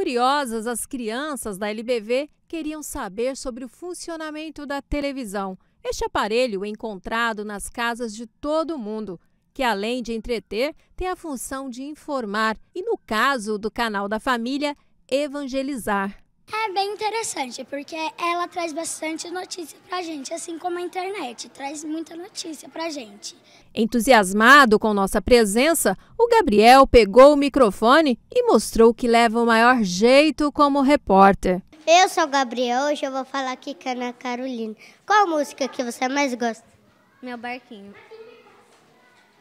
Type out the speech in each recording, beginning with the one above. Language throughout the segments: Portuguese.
Curiosas, as crianças da LBV queriam saber sobre o funcionamento da televisão. Este aparelho, encontrado nas casas de todo mundo, que além de entreter, tem a função de informar e, no caso do canal da família, evangelizar. É bem interessante, porque ela traz bastante notícia pra gente, assim como a internet traz muita notícia pra gente. Entusiasmado com nossa presença, o Gabriel pegou o microfone e mostrou que leva o maior jeito como repórter. Eu sou o Gabriel, hoje eu vou falar aqui com a Ana Carolina. Qual música que você mais gosta? Meu barquinho.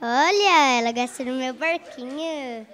Olha, ela gosta do meu barquinho.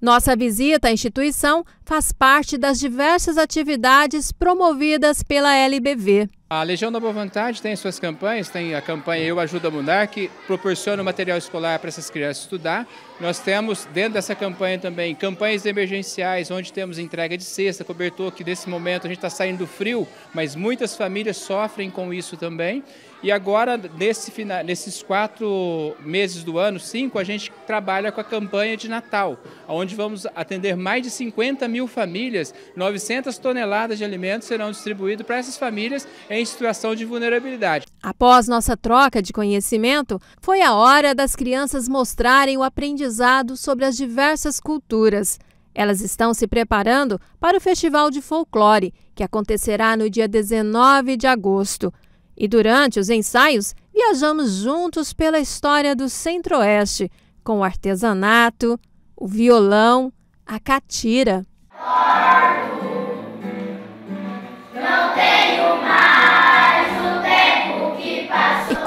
Nossa visita à instituição faz parte das diversas atividades promovidas pela LBV. A Legião da Boa Vontade tem suas campanhas, tem a campanha Eu Ajudo a Mudar, que proporciona o material escolar para essas crianças estudar. Nós temos, dentro dessa campanha também, campanhas emergenciais, onde temos entrega de cesta, cobertor, que nesse momento a gente está saindo do frio, mas muitas famílias sofrem com isso também. E agora, nesse, nesses quatro meses do ano, cinco, a gente trabalha com a campanha de Natal, onde vamos atender mais de 50 mil famílias, 900 toneladas de alimentos serão distribuídos para essas famílias em em situação de vulnerabilidade. Após nossa troca de conhecimento, foi a hora das crianças mostrarem o aprendizado sobre as diversas culturas. Elas estão se preparando para o Festival de Folclore, que acontecerá no dia 19 de agosto. E durante os ensaios, viajamos juntos pela história do Centro-Oeste, com o artesanato, o violão, a catira.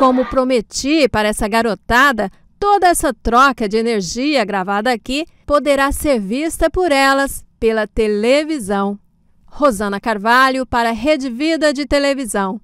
como prometi para essa garotada, toda essa troca de energia gravada aqui poderá ser vista por elas pela televisão. Rosana Carvalho para Rede Vida de Televisão.